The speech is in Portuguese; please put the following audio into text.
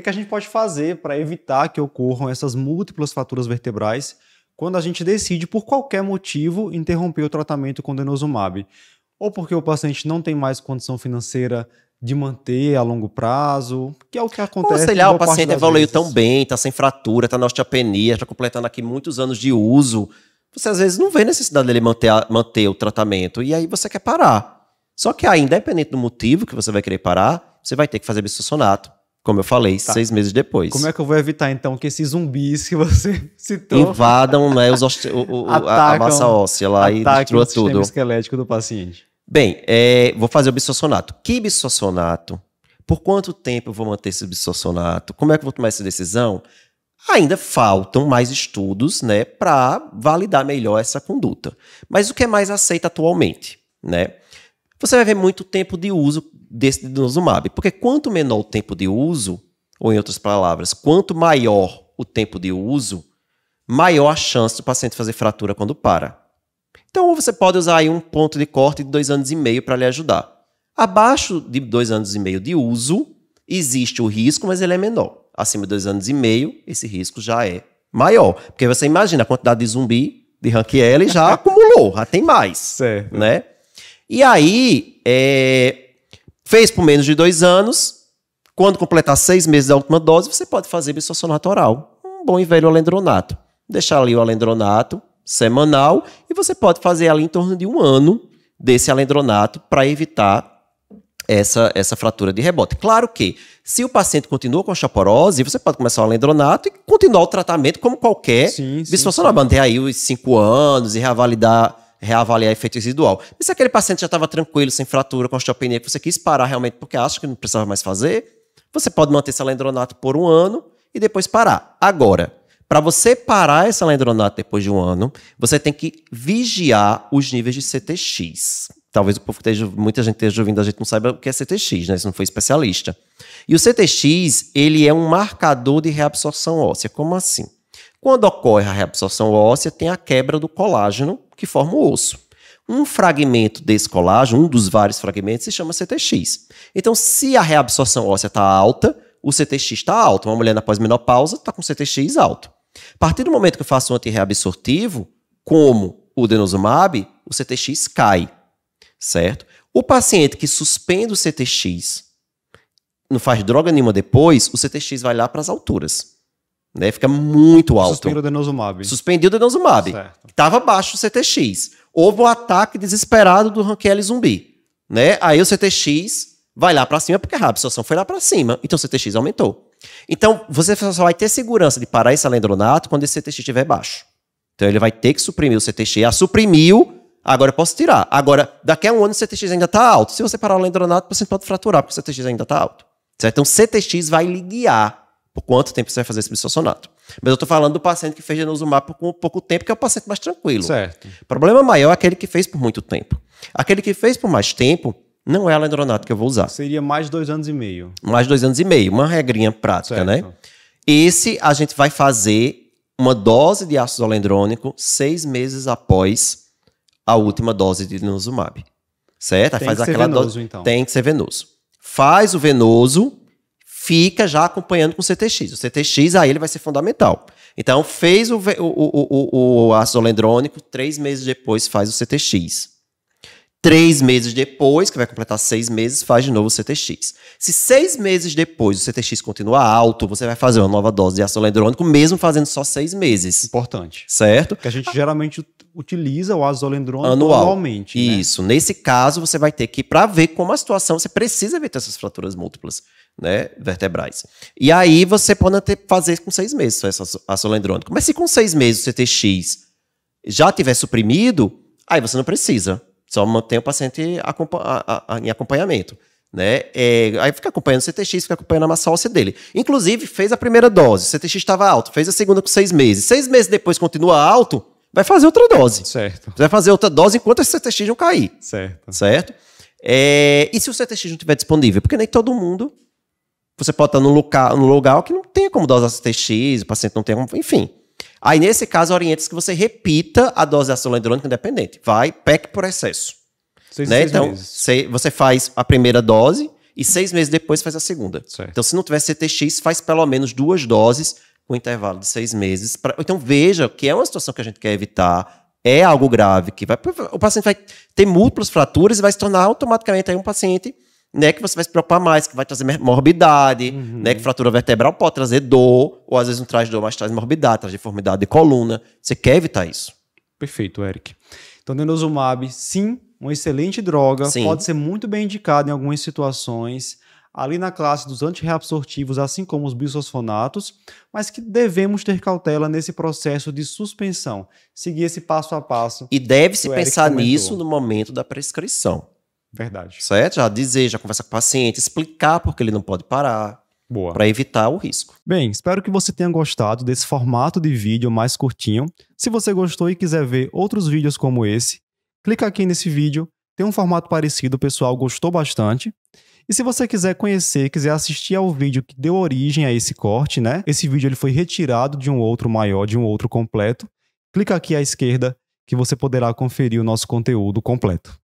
que, é que a gente pode fazer para evitar que ocorram essas múltiplas fraturas vertebrais quando a gente decide, por qualquer motivo, interromper o tratamento com denosumab? Ou porque o paciente não tem mais condição financeira de manter a longo prazo, que é o que acontece. Ou sei lá, o paciente evoluiu vezes. tão bem, está sem fratura, está na osteopenia, está completando aqui muitos anos de uso. Você às vezes não vê necessidade dele manter, manter o tratamento e aí você quer parar. Só que aí, independente do motivo que você vai querer parar, você vai ter que fazer bisfosfonato. Como eu falei, tá. seis meses depois. Como é que eu vou evitar, então, que esses zumbis que você citou... Invadam né, os, o, o, atacam, a massa óssea lá e destruam tudo. o sistema esquelético do paciente. Bem, é, vou fazer o bisfosfonato. Que bisfosfonato? Por quanto tempo eu vou manter esse bisfosfonato? Como é que eu vou tomar essa decisão? Ainda faltam mais estudos né, para validar melhor essa conduta. Mas o que é mais aceito atualmente? Né? Você vai ver muito tempo de uso desse denosumab. Porque quanto menor o tempo de uso, ou em outras palavras, quanto maior o tempo de uso, maior a chance do paciente fazer fratura quando para. Então você pode usar aí um ponto de corte de dois anos e meio para lhe ajudar. Abaixo de dois anos e meio de uso, existe o risco, mas ele é menor. Acima de dois anos e meio, esse risco já é maior. Porque você imagina a quantidade de zumbi de Rank L já acumulou, já tem mais. Certo. Né? E aí, é, Fez por menos de dois anos. Quando completar seis meses da última dose, você pode fazer bisfosfonato oral. Um bom e velho alendronato. Deixar ali o alendronato semanal e você pode fazer ali em torno de um ano desse alendronato para evitar essa, essa fratura de rebote. Claro que, se o paciente continua com osteoporose, você pode começar o alendronato e continuar o tratamento como qualquer sim, bisfosfonato. Manter aí os cinco anos e reavalidar reavaliar efeito residual. E se aquele paciente já estava tranquilo, sem fratura, com osteopenia, que você quis parar realmente porque acha que não precisava mais fazer, você pode manter alendronato por um ano e depois parar. Agora, para você parar esse alendronato depois de um ano, você tem que vigiar os níveis de CTX. Talvez o povo esteja, muita gente esteja ouvindo, a gente não saiba o que é CTX, né? Se não foi especialista. E o CTX, ele é um marcador de reabsorção óssea. Como assim? Quando ocorre a reabsorção óssea, tem a quebra do colágeno que forma o osso. Um fragmento desse colágeno, um dos vários fragmentos, se chama CTX. Então, se a reabsorção óssea está alta, o CTX está alto. Uma mulher na pós-menopausa está com CTX alto. A partir do momento que eu faço um antirreabsortivo, como o denosumab, o CTX cai, certo? O paciente que suspende o CTX, não faz droga nenhuma depois, o CTX vai lá para as alturas. Né? Fica muito alto. Suspendeu o denosumab. Suspendeu o denosumab. Certo. Tava baixo o CTX. Houve o um ataque desesperado do Rankele zumbi. Né? Aí o CTX vai lá para cima, porque a absorção foi lá para cima. Então o CTX aumentou. Então, você só vai ter segurança de parar esse alendronato quando esse CTX estiver baixo. Então, ele vai ter que suprimir o CTX. Ah, suprimiu, agora eu posso tirar. Agora, daqui a um ano o CTX ainda está alto. Se você parar o alendronato, você pode fraturar, porque o CTX ainda está alto. Certo? Então, o CTX vai lhe guiar por quanto tempo você vai fazer esse bisfosfonato. Mas eu estou falando do paciente que fez denosumab com pouco tempo, que é o paciente mais tranquilo. Certo. O problema maior é aquele que fez por muito tempo. Aquele que fez por mais tempo, não é a que eu vou usar. Seria mais dois anos e meio. Mais dois anos e meio, uma regrinha prática, né? certo. né? Esse a gente vai fazer uma dose de ácido alendrônico seis meses após a última dose de denosumab. Certo? Tem Aí faz que aquela ser venoso, Então. Tem que ser venoso. Faz o venoso fica já acompanhando com o CTX. O CTX aí ele vai ser fundamental. Então fez o, o, o, o, o ácido alendrônico, três meses depois faz o CTX. Três meses depois, que vai completar seis meses, faz de novo o CTX. Se seis meses depois o CTX continuar alto, você vai fazer uma nova dose de ácido hialurônico, mesmo fazendo só seis meses. Importante. Certo? Que a gente geralmente utiliza o ácido hialurônico Anual. anualmente. Né? Isso. Nesse caso, você vai ter que, para ver como a situação, você precisa evitar essas fraturas múltiplas né, vertebrais. E aí você pode até fazer com seis meses só essa ácido Mas se com seis meses o CTX já tiver suprimido, aí você não precisa. Só mantém o paciente em acompanhamento. Né? É, aí fica acompanhando o CTX, fica acompanhando a massa óssea dele. Inclusive, fez a primeira dose, o CTX estava alto, fez a segunda com seis meses. Seis meses depois continua alto, vai fazer outra dose. Certo. Vai fazer outra dose enquanto esse CTX não cair. Certo. Certo? É, e se o CTX não estiver disponível? Porque nem todo mundo. Você pode estar num lugar, num lugar que não tem como dosar CTX, o paciente não tem como. Enfim. Aí, nesse caso, orienta-se que você repita a dose de ácido hialurônico independente. Vai, PEC por excesso. Seis, né? seis então, meses. você faz a primeira dose e seis meses depois faz a segunda. Certo. Então, se não tiver CTX, faz pelo menos duas doses com intervalo de seis meses. Pra... Então, veja que é uma situação que a gente quer evitar é algo grave, que vai, o paciente vai ter múltiplas fraturas e vai se tornar automaticamente um paciente né, que você vai se preocupar mais, que vai trazer morbidade, uhum. né, que fratura vertebral pode trazer dor, ou às vezes não traz dor, mas traz morbidade, traz deformidade de coluna. Você quer evitar isso. Perfeito, Eric. Então, denosumab, sim, uma excelente droga, sim. pode ser muito bem indicada em algumas situações, ali na classe dos antirreabsortivos, assim como os bisfosfonatos, mas que devemos ter cautela nesse processo de suspensão, seguir esse passo a passo. E deve-se pensar nisso no momento da prescrição. Verdade. Certo? Já dizer, já conversar com o paciente, explicar por que ele não pode parar. Boa. Para evitar o risco. Bem, espero que você tenha gostado desse formato de vídeo mais curtinho. Se você gostou e quiser ver outros vídeos como esse, clica aqui nesse vídeo. Tem um formato parecido, o pessoal gostou bastante. E se você quiser conhecer, quiser assistir ao vídeo que deu origem a esse corte, né? Esse vídeo ele foi retirado de um outro maior, de um outro completo. Clica aqui à esquerda que você poderá conferir o nosso conteúdo completo.